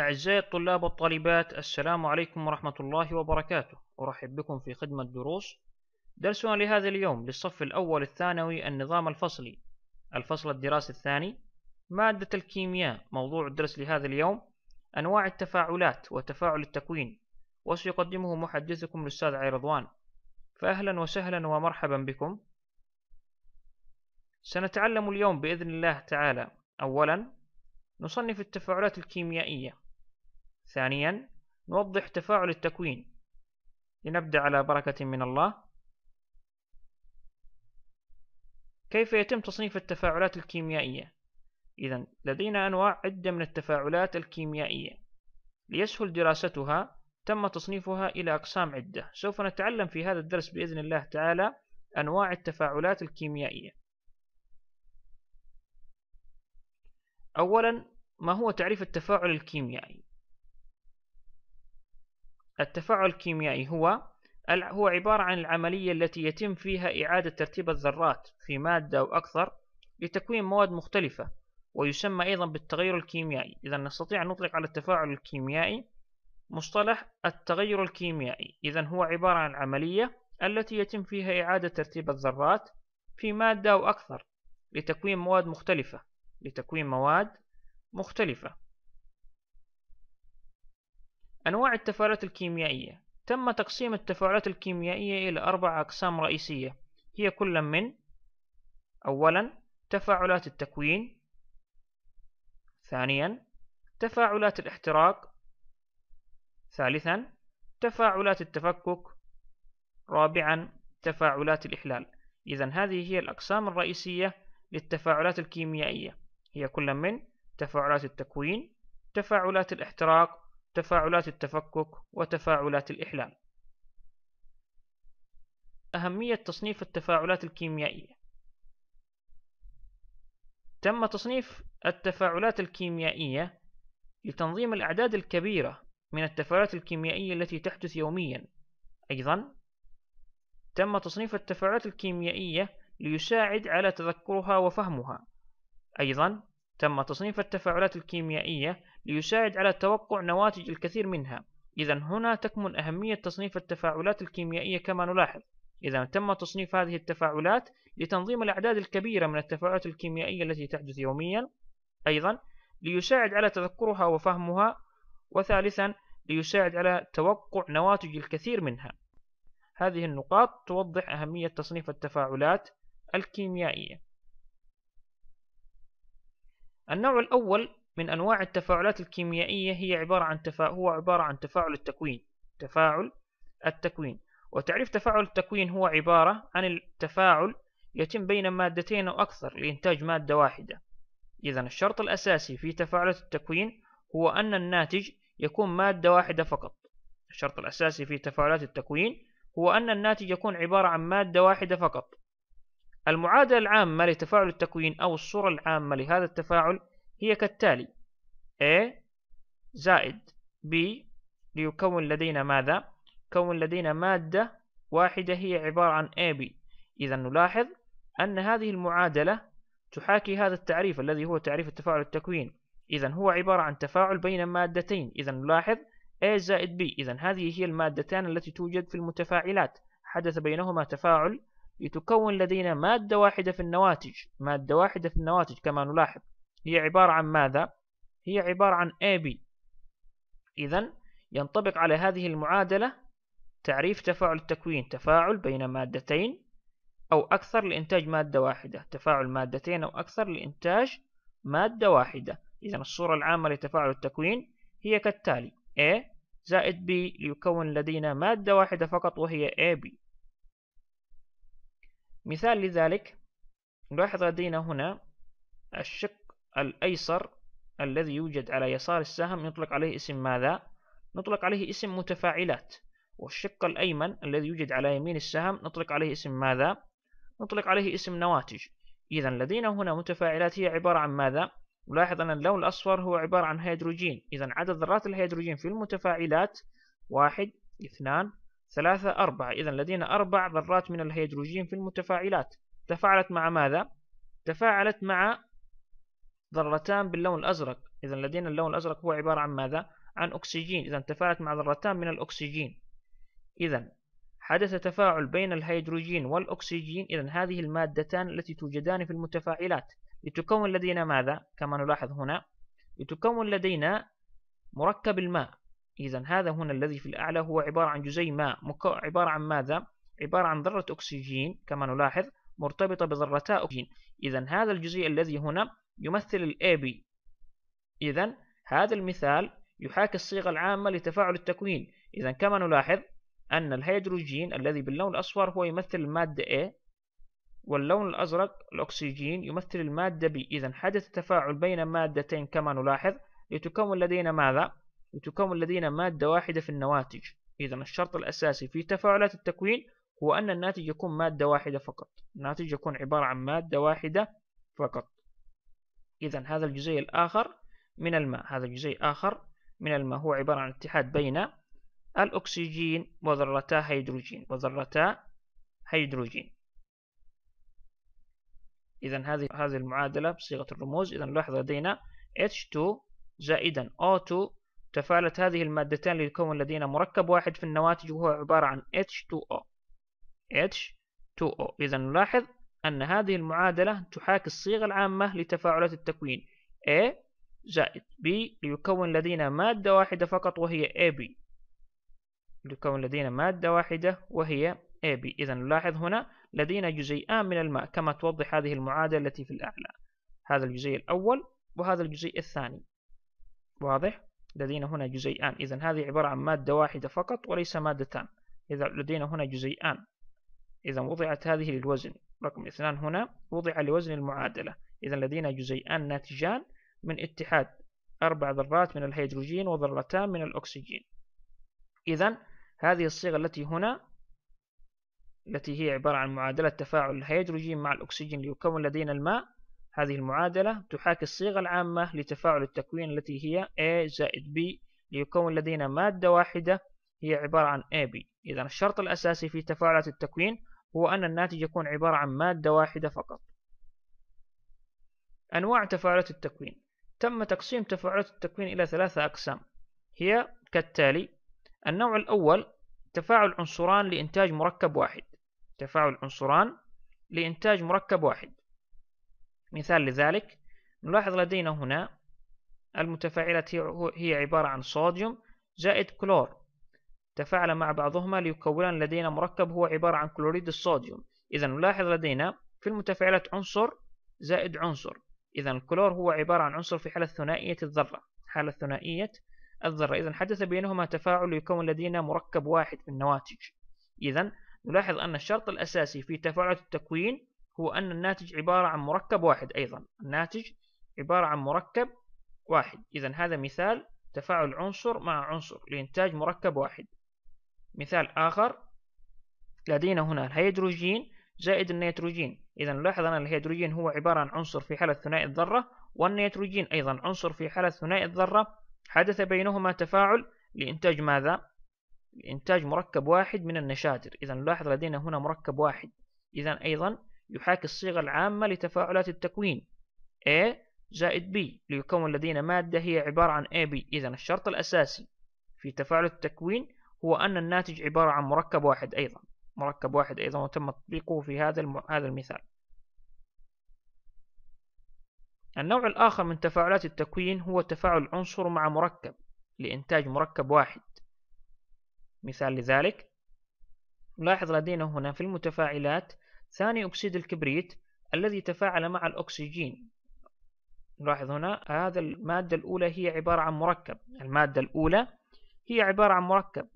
أعزائي الطلاب والطالبات السلام عليكم ورحمة الله وبركاته أرحب بكم في خدمة دروس درسنا لهذا اليوم للصف الأول الثانوي النظام الفصلي الفصل الدراسي الثاني مادة الكيمياء موضوع الدرس لهذا اليوم أنواع التفاعلات وتفاعل التكوين وسيقدمه محدثكم الأستاذ رضوان فأهلا وسهلا ومرحبا بكم سنتعلم اليوم بإذن الله تعالى أولا نصنف التفاعلات الكيميائية ثانيا نوضح تفاعل التكوين لنبدأ على بركة من الله كيف يتم تصنيف التفاعلات الكيميائية إذا لدينا أنواع عدة من التفاعلات الكيميائية ليسهل دراستها تم تصنيفها إلى أقسام عدة سوف نتعلم في هذا الدرس بإذن الله تعالى أنواع التفاعلات الكيميائية أولا ما هو تعريف التفاعل الكيميائي التفاعل الكيميائي هو هو عبارة عن العملية التي يتم فيها إعادة ترتيب الذرات في مادة أو أكثر لتكوين مواد مختلفة ويسمى أيضا بالتغير الكيميائي إذا نستطيع أن نطلق على التفاعل الكيميائي مصطلح التغير الكيميائي إذا هو عبارة عن عملية التي يتم فيها إعادة ترتيب الذرات في مادة أو أكثر لتكوين مواد مختلفة لتكوين مواد مختلفة أنواع التفاعلات الكيميائية تم تقسيم التفاعلات الكيميائية إلى أربع أقسام رئيسية هي كل من أولا تفاعلات التكوين ثانيا تفاعلات الاحتراق ثالثا تفاعلات التفكك رابعا تفاعلات الإحلال إذا هذه هي الأقسام الرئيسية للتفاعلات الكيميائية هي كل من تفاعلات التكوين تفاعلات الاحتراق تفاعلات التفكك وتفاعلات الإحلال أهمية تصنيف التفاعلات الكيميائية تم تصنيف التفاعلات الكيميائية لتنظيم الأعداد الكبيرة من التفاعلات الكيميائية التي تحدث يوميا أيضا تم تصنيف التفاعلات الكيميائية ليساعد على تذكرها وفهمها أيضا تم تصنيف التفاعلات الكيميائية ليساعد على توقع نواتج الكثير منها إذا هنا تكمن أهمية تصنيف التفاعلات الكيميائية كما نلاحظ إذا تم تصنيف هذه التفاعلات لتنظيم الأعداد الكبيرة من التفاعلات الكيميائية التي تحدث يوميا أيضا ليساعد على تذكرها وفهمها وثالثا ليساعد على توقع نواتج الكثير منها هذه النقاط توضح أهمية تصنيف التفاعلات الكيميائية النوع الأول من أنواع التفاعلات الكيميائية هي عبارة عن تفا... هو عبارة عن تفاعل التكوين تفاعل التكوين وتعريف تفاعل التكوين هو عبارة عن التفاعل يتم بين مادتين أو أكثر لإنتاج مادة واحدة إذا الشرط الأساسي في تفاعلات التكوين هو أن الناتج يكون مادة واحدة فقط الشرط الأساسي في تفاعلات التكوين هو أن الناتج يكون عبارة عن مادة واحدة فقط المعادلة العامة لتفاعل التكوين أو الصورة العامة لهذا التفاعل هي كالتالي A زائد B ليكون لدينا ماذا؟ يكون لدينا مادة واحدة هي عبارة عن AB إذا نلاحظ أن هذه المعادلة تحاكي هذا التعريف الذي هو تعريف التفاعل التكوين إذا هو عبارة عن تفاعل بين مادتين إذا نلاحظ A زائد B إذا هذه هي المادتان التي توجد في المتفاعلات حدث بينهما تفاعل لتكون لدينا مادة واحدة في النواتج مادة واحدة في النواتج كما نلاحظ هي عبارة عن ماذا؟ هي عبارة عن AB إذا ينطبق على هذه المعادلة تعريف تفاعل التكوين تفاعل بين مادتين أو أكثر لإنتاج مادة واحدة تفاعل مادتين أو أكثر لإنتاج مادة واحدة إذا الصورة العامة لتفاعل التكوين هي كالتالي A زائد B ليكون لدينا مادة واحدة فقط وهي AB مثال لذلك نلاحظ لدينا هنا الشق الأيسر الذي يوجد على يسار السهم نطلق عليه اسم ماذا؟ نطلق عليه اسم متفاعلات والشق الأيمن الذي يوجد على يمين السهم نطلق عليه اسم ماذا؟ نطلق عليه اسم نواتج إذا لدينا هنا متفاعلات هي عبارة عن ماذا؟ نلاحظ أن اللون الأصفر هو عبارة عن هيدروجين إذا عدد ذرات الهيدروجين في المتفاعلات واحد اثنان ثلاثة أربعة إذا لدينا أربع ذرات من الهيدروجين في المتفاعلات تفاعلت مع ماذا؟ تفاعلت مع ذرتان باللون الأزرق إذا لدينا اللون الأزرق هو عبارة عن ماذا؟ عن أكسجين إذا تفاعلت مع ذرتان من الأكسجين إذا حدث تفاعل بين الهيدروجين والأكسجين إذا هذه المادتان التي توجدان في المتفاعلات يتكون لدينا ماذا كما نلاحظ هنا يتكون لدينا مركب الماء إذا هذا هنا الذي في الأعلى هو عبارة عن جزيء ماء عبارة عن ماذا عبارة عن ذرة أكسجين كما نلاحظ مرتبطة بذرتا أكسجين إذا هذا الجزيء الذي هنا يمثل الـ AB إذا هذا المثال يحاكي الصيغة العامة لتفاعل التكوين إذا كما نلاحظ أن الهيدروجين الذي باللون الأصفر هو يمثل المادة A واللون الأزرق الأكسجين يمثل المادة B إذا حدث تفاعل بين مادتين كما نلاحظ لتكون لدينا ماذا؟ لتكون لدينا مادة واحدة في النواتج إذا الشرط الأساسي في تفاعلات التكوين هو أن الناتج يكون مادة واحدة فقط الناتج يكون عبارة عن مادة واحدة فقط إذا هذا الجزيء الآخر من الماء هذا الجزيء آخر من الماء هو عبارة عن اتحاد بين الأكسجين وذرتا هيدروجين وذرتا هيدروجين إذا هذه هذه المعادلة بصيغة الرموز إذا لاحظ لدينا H2 زائدا O2 تفاعلت هذه المادتان ليكون لدينا مركب واحد في النواتج وهو عبارة عن H2O H2O إذا نلاحظ أن هذه المعادلة تحاكي الصيغة العامة لتفاعلات التكوين A زائد B ليكون لدينا مادة واحدة فقط وهي AB ليكون لدينا مادة واحدة وهي AB إذا نلاحظ هنا لدينا جزيئان من الماء كما توضح هذه المعادلة التي في الأعلى هذا الجزيء الأول وهذا الجزيء الثاني واضح؟ لدينا هنا جزيئان إذا هذه عبارة عن مادة واحدة فقط وليس مادتان إذا لدينا هنا جزيئان إذا وضعت هذه للوزن رقم اثنان هنا وضع لوزن المعادلة إذا لدينا جزيئان ناتجان من اتحاد أربع ذرات من الهيدروجين وذرتان من الأكسجين إذا هذه الصيغة التي هنا التي هي عبارة عن معادلة تفاعل الهيدروجين مع الأكسجين ليكون لدينا الماء هذه المعادلة تحاكي الصيغة العامة لتفاعل التكوين التي هي A زائد B ليكون لدينا مادة واحدة هي عبارة عن AB إذا الشرط الأساسي في تفاعلات التكوين هو أن الناتج يكون عبارة عن مادة واحدة فقط أنواع تفاعلات التكوين تم تقسيم تفاعلات التكوين إلى ثلاثة أقسام هي كالتالي النوع الأول تفاعل عنصران لإنتاج مركب واحد تفاعل عنصران لإنتاج مركب واحد مثال لذلك نلاحظ لدينا هنا المتفاعلات هي عبارة عن صوديوم زائد كلور تفاعل مع بعضهما ليكونان لدينا مركب هو عبارة عن كلوريد الصوديوم إذا نلاحظ لدينا في المتفاعلات عنصر زائد عنصر إذا الكلور هو عبارة عن عنصر في حالة ثنائية الذرة حالة ثنائية الذرة إذا حدث بينهما تفاعل ليكون لدينا مركب واحد في النواتج إذا نلاحظ أن الشرط الأساسي في تفاعل التكوين هو أن الناتج عبارة عن مركب واحد أيضا الناتج عبارة عن مركب واحد إذا هذا مثال تفاعل عنصر مع عنصر لإنتاج مركب واحد مثال آخر لدينا هنا الهيدروجين زائد النيتروجين إذا نلاحظ أن الهيدروجين هو عبارة عن عنصر في حالة ثنائي الذرة والنيتروجين أيضا عنصر في حالة ثنائي الذرة حدث بينهما تفاعل لإنتاج ماذا؟ إنتاج مركب واحد من النشاجر إذا نلاحظ لدينا هنا مركب واحد إذا أيضا يحاكي الصيغة العامة لتفاعلات التكوين A زائد B ليكون لدينا مادة هي عبارة عن AB إذا الشرط الأساسي في تفاعل التكوين هو أن الناتج عبارة عن مركب واحد أيضا مركب واحد أيضا وتم تطبيقه في هذا الم... هذا المثال النوع الآخر من تفاعلات التكوين هو تفاعل عنصر مع مركب لإنتاج مركب واحد مثال لذلك نلاحظ لدينا هنا في المتفاعلات ثاني أكسيد الكبريت الذي تفاعل مع الأكسجين نلاحظ هنا هذا المادة الأولى هي عبارة عن مركب المادة الأولى هي عبارة عن مركب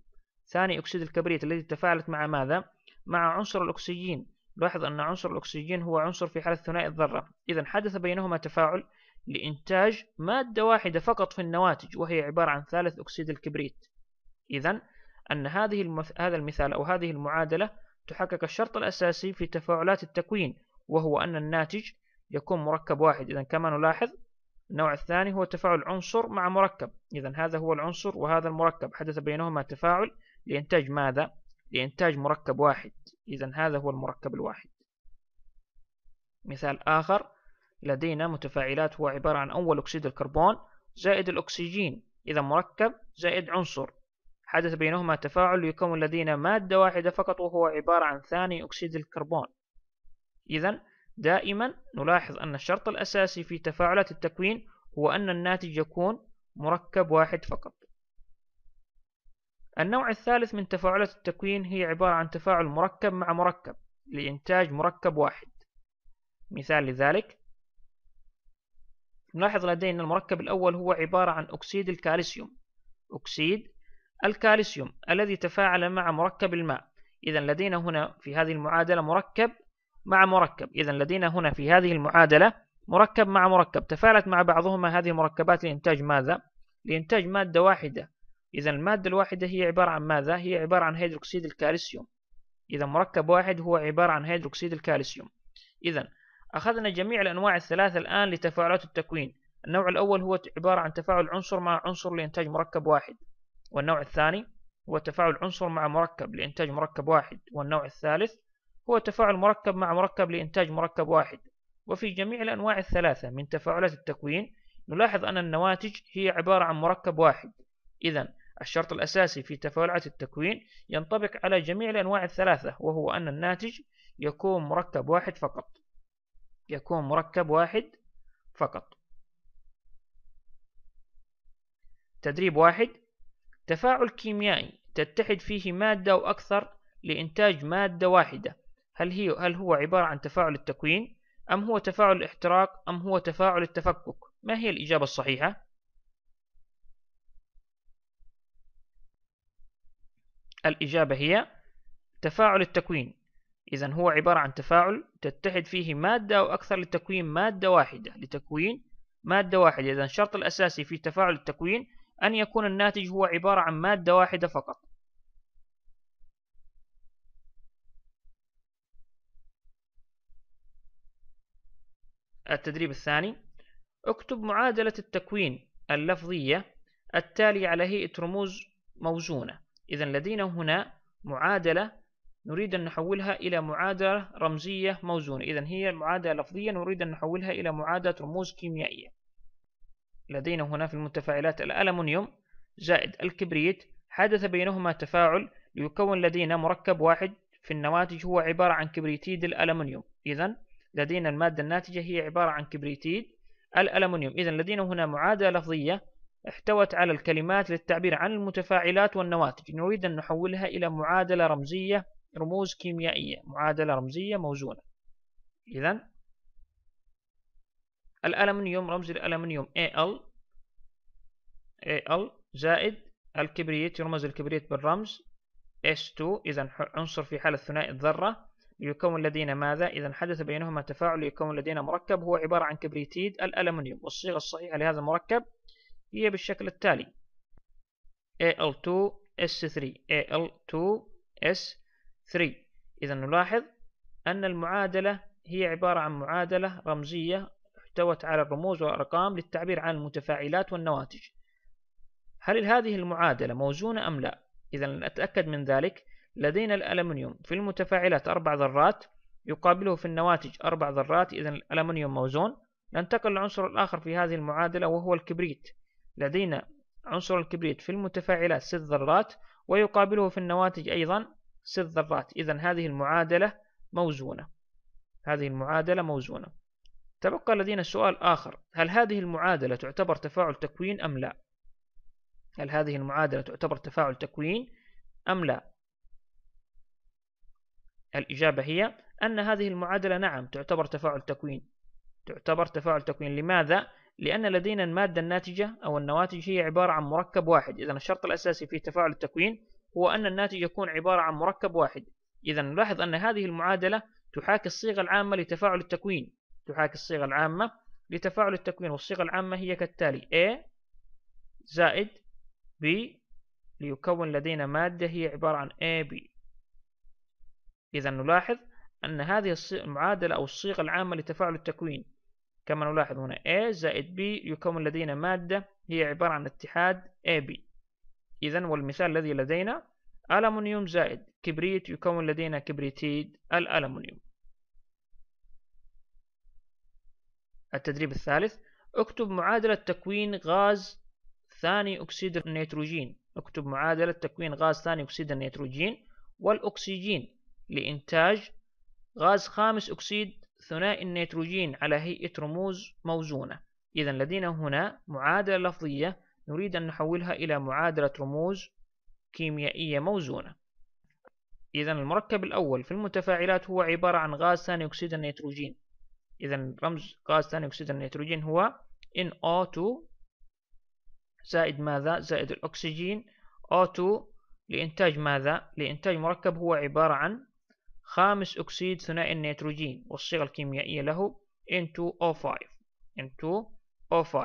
ثاني أكسيد الكبريت الذي تفاعلت مع ماذا؟ مع عنصر الأكسجين لاحظ أن عنصر الأكسجين هو عنصر في حالة ثنائي الذرة إذا حدث بينهما تفاعل لإنتاج مادة واحدة فقط في النواتج وهي عبارة عن ثالث أكسيد الكبريت إذا أن هذه المث... هذا المثال أو هذه المعادلة تحقق الشرط الأساسي في تفاعلات التكوين وهو أن الناتج يكون مركب واحد إذا كما نلاحظ النوع الثاني هو تفاعل عنصر مع مركب إذا هذا هو العنصر وهذا المركب حدث بينهما تفاعل لإنتاج ماذا؟ لإنتاج مركب واحد إذا هذا هو المركب الواحد مثال آخر لدينا متفاعلات هو عبارة عن أول أكسيد الكربون زائد الأكسجين إذا مركب زائد عنصر حدث بينهما تفاعل ليكون لدينا مادة واحدة فقط وهو عبارة عن ثاني أكسيد الكربون إذا دائما نلاحظ أن الشرط الأساسي في تفاعلات التكوين هو أن الناتج يكون مركب واحد فقط النوع الثالث من تفاعلات التكوين هي عبارة عن تفاعل مركب مع مركب لإنتاج مركب واحد مثال لذلك نلاحظ لدينا المركب الأول هو عبارة عن أكسيد الكالسيوم أكسيد الكالسيوم الذي تفاعل مع مركب الماء إذا لدينا هنا في هذه المعادلة مركب مع مركب إذا لدينا هنا في هذه المعادلة مركب مع مركب تفاعلت مع بعضهما هذه المركبات لإنتاج ماذا؟ لإنتاج مادة واحدة إذا المادة الواحدة هي عبارة عن ماذا؟ هي عبارة عن هيدروكسيد الكالسيوم إذا مركب واحد هو عبارة عن هيدروكسيد الكالسيوم إذا أخذنا جميع الأنواع الثلاثة الآن لتفاعلات التكوين النوع الأول هو عبارة عن تفاعل عنصر مع عنصر لإنتاج مركب واحد والنوع الثاني هو تفاعل عنصر مع مركب لإنتاج مركب واحد والنوع الثالث هو تفاعل مركب مع مركب لإنتاج مركب واحد وفي جميع الأنواع الثلاثة من تفاعلات التكوين نلاحظ أن النواتج هي عبارة عن مركب واحد إذا الشرط الأساسي في تفاعلات التكوين ينطبق على جميع الأنواع الثلاثة وهو أن الناتج يكون مركب واحد فقط يكون مركب واحد فقط تدريب واحد تفاعل كيميائي تتحد فيه مادة أو أكثر لإنتاج مادة واحدة هل, هي هل هو عبارة عن تفاعل التكوين أم هو تفاعل الاحتراق أم هو تفاعل التفكك ما هي الإجابة الصحيحة؟ الإجابة هي تفاعل التكوين إذا هو عبارة عن تفاعل تتحد فيه مادة أو أكثر لتكوين مادة واحدة لتكوين مادة واحدة إذا الشرط الأساسي في تفاعل التكوين أن يكون الناتج هو عبارة عن مادة واحدة فقط التدريب الثاني اكتب معادلة التكوين اللفظية التالية على هيئة رموز موزونة إذا لدينا هنا معادلة نريد أن نحولها إلى معادلة رمزية موزونة إذا هي معادلة لفظية نريد أن نحولها إلى معادلة رموز كيميائية لدينا هنا في المتفاعلات الألمنيوم زائد الكبريت حدث بينهما تفاعل ليكون لدينا مركب واحد في النواتج هو عبارة عن كبريتيد الألمنيوم إذا لدينا المادة الناتجة هي عبارة عن كبريتيد الألمنيوم إذا لدينا هنا معادلة لفظية احتوت على الكلمات للتعبير عن المتفاعلات والنواتج نريد أن نحولها إلى معادلة رمزية رموز كيميائية معادلة رمزية موزونة إذا الألمنيوم رمز الألمنيوم Al Al زائد الكبريت يرمز الكبريت بالرمز S2 إذا عنصر في حالة ثنائي الذرة يكون لدينا ماذا؟ إذا حدث بينهما تفاعل يكون لدينا مركب هو عبارة عن كبريتيد الألمنيوم والصيغة الصحيحة لهذا المركب هي بالشكل التالي Al2S3 Al2S3 إذا نلاحظ أن المعادلة هي عبارة عن معادلة رمزية احتوت على الرموز والأرقام للتعبير عن المتفاعلات والنواتج هل هذه المعادلة موزونة أم لا؟ إذا لنتأكد من ذلك لدينا الألمنيوم في المتفاعلات أربع ذرات يقابله في النواتج أربع ذرات إذا الألمنيوم موزون ننتقل للعنصر الآخر في هذه المعادلة وهو الكبريت لدينا عنصر الكبريت في المتفاعلات ست ذرات ويقابله في النواتج أيضا ست ذرات إذا هذه المعادلة موزونة هذه المعادلة موزونة تبقى لدينا سؤال آخر هل هذه المعادلة تعتبر تفاعل تكوين أم لا هل هذه المعادلة تعتبر تفاعل تكوين أم لا الإجابة هي أن هذه المعادلة نعم تعتبر تفاعل تكوين تعتبر تفاعل تكوين لماذا؟ لأن لدينا المادة الناتجة أو النواتج هي عبارة عن مركب واحد إذا الشرط الأساسي في تفاعل التكوين هو أن الناتج يكون عبارة عن مركب واحد إذا نلاحظ أن هذه المعادلة تحاكي الصيغة العامة لتفاعل التكوين تحاكي الصيغة العامة لتفاعل التكوين والصيغة العامة هي كالتالي A زائد B ليكون لدينا مادة هي عبارة عن AB إذا نلاحظ أن هذه المعادلة أو الصيغة العامة لتفاعل التكوين كما نلاحظ هنا A زائد B يكون لدينا مادة هي عبارة عن اتحاد AB إذا والمثال الذي لدينا ألمنيوم زائد كبريت يكون لدينا كبريتيد الألمنيوم التدريب الثالث اكتب معادلة تكوين غاز ثاني أكسيد النيتروجين اكتب معادلة تكوين غاز ثاني أكسيد النيتروجين والأكسجين لإنتاج غاز خامس أكسيد ثنائي النيتروجين على هيئة رموز موزونة إذا لدينا هنا معادلة لفظية نريد أن نحولها إلى معادلة رموز كيميائية موزونة إذا المركب الأول في المتفاعلات هو عبارة عن غاز ثاني أكسيد النيتروجين إذا رمز غاز ثاني أكسيد النيتروجين هو NO2 زائد ماذا؟ زائد الأكسجين O2 لإنتاج ماذا؟ لإنتاج مركب هو عبارة عن خامس أكسيد ثنائي النيتروجين والصيغة الكيميائية له N2O5 N2O5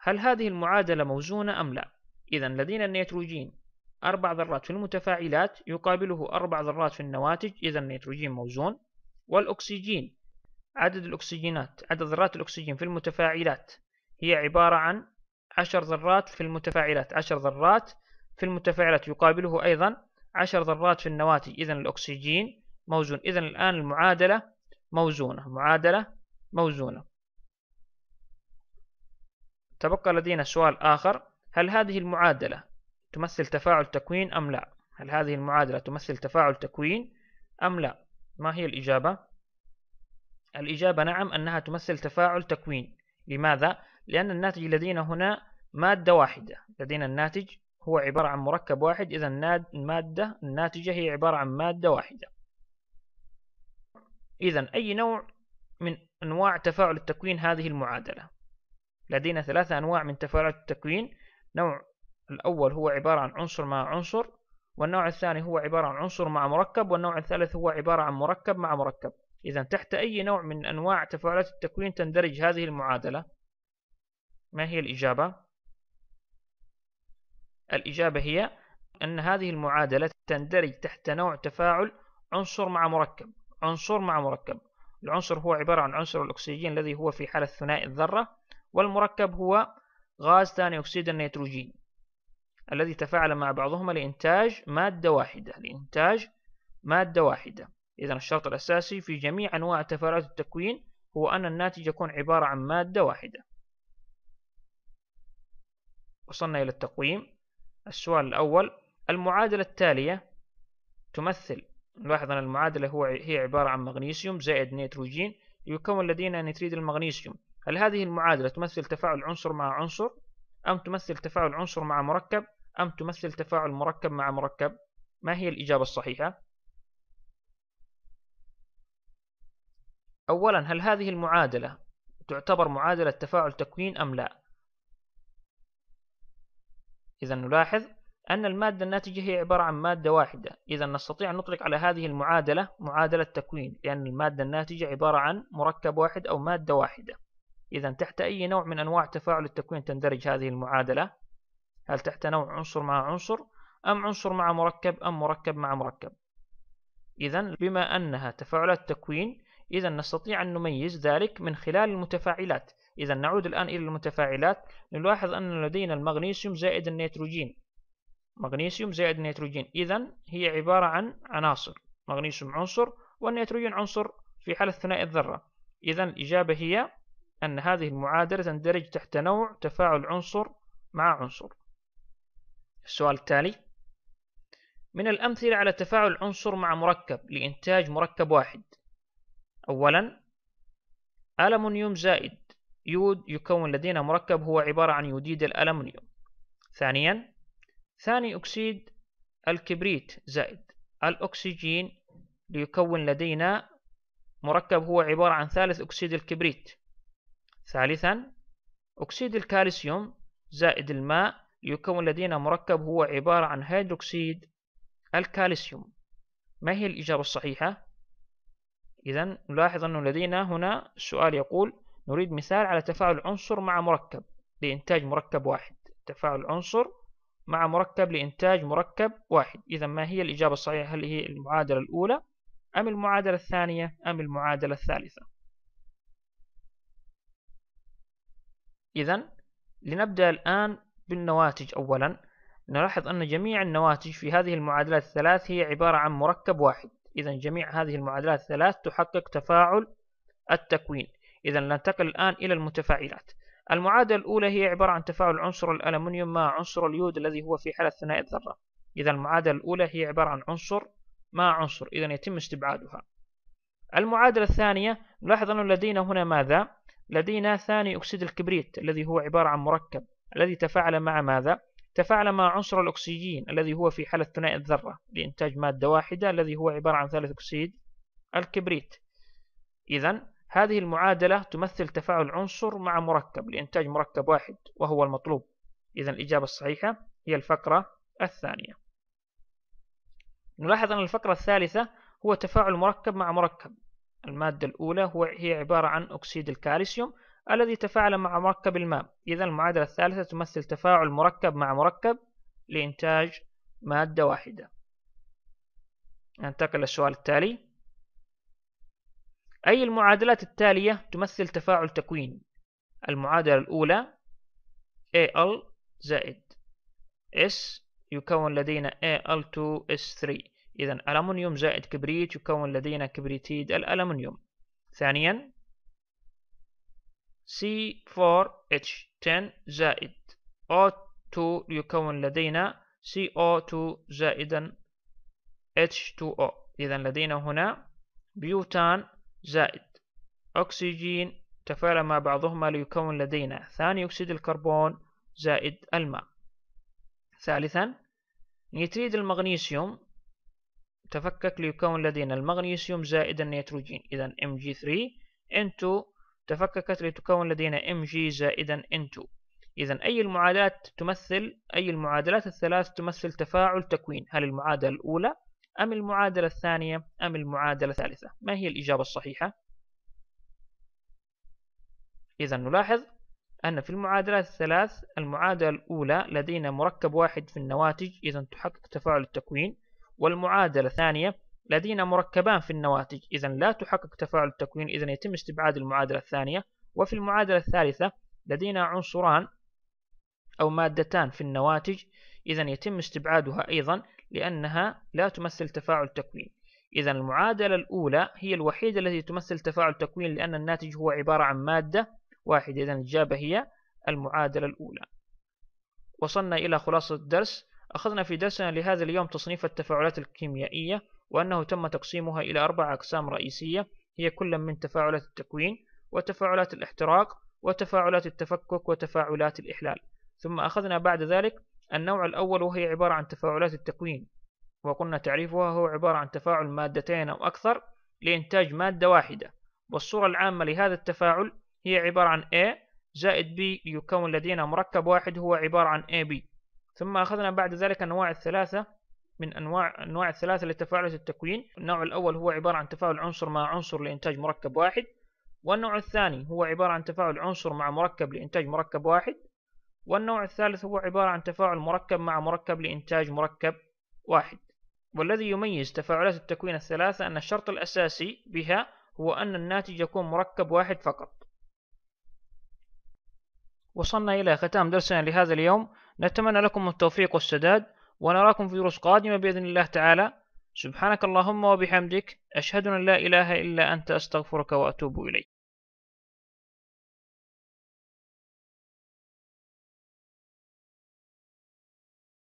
هل هذه المعادلة موزونة أم لا؟ إذا لدينا النيتروجين أربع ذرات في المتفاعلات يقابله أربع ذرات في النواتج إذا النيتروجين موزون والأكسجين عدد الأكسجينات عدد ذرات الأكسجين في المتفاعلات هي عبارة عن عشر ذرات في المتفاعلات عشر ذرات في المتفاعلات يقابله أيضا عشر ذرات في النواتج إذا الأكسجين موزون إذا الآن المعادلة موزونة معادلة موزونة تبقى لدينا سؤال آخر هل هذه المعادلة تمثل تفاعل تكوين أم لا هل هذه المعادلة تمثل تفاعل تكوين أم لا ما هي الإجابة الإجابة نعم أنها تمثل تفاعل تكوين لماذا؟ لأن الناتج لدينا هنا مادة واحدة لدينا الناتج هو عبارة عن مركب واحد إذا المادة الناتجة هي عبارة عن مادة واحدة إذا أي نوع من أنواع تفاعل التكوين هذه المعادلة لدينا ثلاثة أنواع من تفاعلات التكوين نوع الأول هو عبارة عن عنصر مع عنصر والنوع الثاني هو عبارة عن عنصر مع مركب والنوع الثالث هو عبارة عن مركب مع مركب إذا تحت أي نوع من أنواع تفاعلات التكوين تندرج هذه المعادلة؟ ما هي الإجابة؟ الإجابة هي أن هذه المعادلة تندرج تحت نوع تفاعل عنصر مع مركب عنصر مع مركب العنصر هو عبارة عن عنصر الأكسجين الذي هو في حالة ثنائي الذرة والمركب هو غاز ثاني أكسيد النيتروجين الذي تفاعل مع بعضهما لإنتاج مادة واحدة لإنتاج مادة واحدة إذا الشرط الأساسي في جميع أنواع تفاعلات التكوين هو أن الناتج يكون عبارة عن مادة واحدة وصلنا إلى التقويم السؤال الأول المعادلة التالية تمثل نلاحظ أن المعادلة هو هي عبارة عن مغنيسيوم زائد نيتروجين يكون لدينا نتريد المغنيسيوم هل هذه المعادلة تمثل تفاعل عنصر مع عنصر أم تمثل تفاعل عنصر مع مركب أم تمثل تفاعل مركب مع مركب ما هي الإجابة الصحيحة أولا هل هذه المعادلة تعتبر معادلة تفاعل تكوين أم لا إذا نلاحظ أن المادة الناتجة هي عبارة عن مادة واحدة إذا نستطيع أن نطلق على هذه المعادلة معادلة تكوين لأن المادة الناتجة عبارة عن مركب واحد أو مادة واحدة إذا تحت أي نوع من أنواع تفاعل التكوين تندرج هذه المعادلة هل تحت نوع عنصر مع عنصر أم عنصر مع مركب أم مركب مع مركب إذا بما أنها تفاعلات تكوين إذا نستطيع أن نميز ذلك من خلال المتفاعلات إذا نعود الآن إلى المتفاعلات نلاحظ أن لدينا المغنيسيوم زائد النيتروجين مغنيسيوم زائد النيتروجين إذا هي عبارة عن عناصر مغنيسيوم عنصر والنيتروجين عنصر في حالة ثنائي الذرة إذا الإجابة هي أن هذه المعادلة تندرج تحت نوع تفاعل عنصر مع عنصر السؤال التالي من الأمثلة على تفاعل عنصر مع مركب لإنتاج مركب واحد أولا ألمونيوم زائد يود يكون لدينا مركب هو عبارة عن يوديد الألمونيوم ثانيا ثاني أكسيد الكبريت زائد الأكسجين ليكون لدينا مركب هو عبارة عن ثالث أكسيد الكبريت ثالثا أكسيد الكالسيوم زائد الماء ليكون لدينا مركب هو عبارة عن هيدروكسيد الكالسيوم ما هي الإجابة الصحيحة؟ إذا نلاحظ أنه لدينا هنا السؤال يقول نريد مثال على تفاعل عنصر مع مركب لإنتاج مركب واحد تفاعل عنصر مع مركب لإنتاج مركب واحد إذا ما هي الإجابة الصحيحة هل هي المعادلة الأولى أم المعادلة الثانية أم المعادلة الثالثة إذا لنبدأ الآن بالنواتج أولا نلاحظ أن جميع النواتج في هذه المعادلات الثلاث هي عبارة عن مركب واحد إذا جميع هذه المعادلات الثلاث تحقق تفاعل التكوين إذا ننتقل الآن إلى المتفاعلات المعادلة الأولى هي عبارة عن تفاعل عنصر الألمنيوم مع عنصر اليود الذي هو في حالة ثنائي الذرة إذا المعادلة الأولى هي عبارة عن عنصر مع عنصر إذا يتم استبعادها المعادلة الثانية نلاحظ أنه لدينا هنا ماذا؟ لدينا ثاني أكسيد الكبريت الذي هو عبارة عن مركب الذي تفاعل مع ماذا؟ تفاعل مع عنصر الأكسجين الذي هو في حالة ثنائي الذرة لإنتاج مادة واحدة الذي هو عبارة عن ثالث أكسيد الكبريت إذا هذه المعادلة تمثل تفاعل عنصر مع مركب لإنتاج مركب واحد وهو المطلوب إذا الإجابة الصحيحة هي الفقرة الثانية نلاحظ أن الفقرة الثالثة هو تفاعل مركب مع مركب المادة الأولى هو هي عبارة عن أكسيد الكالسيوم الذي تفاعل مع مركب الماء إذا المعادلة الثالثة تمثل تفاعل مركب مع مركب لإنتاج مادة واحدة ننتقل للسؤال التالي أي المعادلات التالية تمثل تفاعل تكوين المعادلة الأولى Al زائد S يكون لدينا Al2S3 إذا ألمنيوم زائد كبريت يكون لدينا كبريتيد الألمنيوم ثانيا C4H10 زائد O2 يكون لدينا CO2 زائدا H2O إذا لدينا هنا بيوتان زائد أكسجين تفاعل مع بعضهما ليكون لدينا ثاني أكسيد الكربون زائد الماء ثالثا نيتريد المغنيسيوم تفكك ليكون لدينا المغنيسيوم زائد النيتروجين إذا Mg3 into تفككت لتكون لدينا ام جي زائدا ان 2 إذا أي المعادلات تمثل أي المعادلات الثلاث تمثل تفاعل تكوين هل المعادلة الأولى أم المعادلة الثانية أم المعادلة الثالثة ما هي الإجابة الصحيحة إذا نلاحظ أن في المعادلات الثلاث المعادلة الأولى لدينا مركب واحد في النواتج إذا تحقق تفاعل التكوين والمعادلة الثانية لدينا مركبان في النواتج إذا لا تحقق تفاعل التكوين إذا يتم استبعاد المعادلة الثانية وفي المعادلة الثالثة لدينا عنصران أو مادتان في النواتج إذا يتم استبعادها أيضا لأنها لا تمثل تفاعل تكوين إذا المعادلة الأولى هي الوحيدة التي تمثل تفاعل تكوين لأن الناتج هو عبارة عن مادة واحدة إذا الإجابة هي المعادلة الأولى وصلنا إلى خلاصة الدرس أخذنا في درسنا لهذا اليوم تصنيف التفاعلات الكيميائية وأنه تم تقسيمها إلى أربع أقسام رئيسية هي كل من تفاعلات التكوين وتفاعلات الاحتراق وتفاعلات التفكك وتفاعلات الإحلال ثم أخذنا بعد ذلك النوع الأول وهي عبارة عن تفاعلات التكوين وقلنا تعريفها هو عبارة عن تفاعل مادتين أو أكثر لإنتاج مادة واحدة والصورة العامة لهذا التفاعل هي عبارة عن A زائد B ليكون لدينا مركب واحد هو عبارة عن AB ثم أخذنا بعد ذلك الأنواع الثلاثة من انواع انواع الثلاثه لتفاعلات التكوين، النوع الاول هو عباره عن تفاعل عنصر مع عنصر لانتاج مركب واحد، والنوع الثاني هو عباره عن تفاعل عنصر مع مركب لانتاج مركب واحد، والنوع الثالث هو عباره عن تفاعل مركب مع مركب لانتاج مركب واحد. والذي يميز تفاعلات التكوين الثلاثه ان الشرط الاساسي بها هو ان الناتج يكون مركب واحد فقط. وصلنا إلى ختام درسنا لهذا اليوم نتمنى لكم التوفيق والسداد ونراكم في دروس قادمة بإذن الله تعالى سبحانك اللهم وبحمدك أشهد أن لا إله إلا أنت أستغفرك وأتوب إليك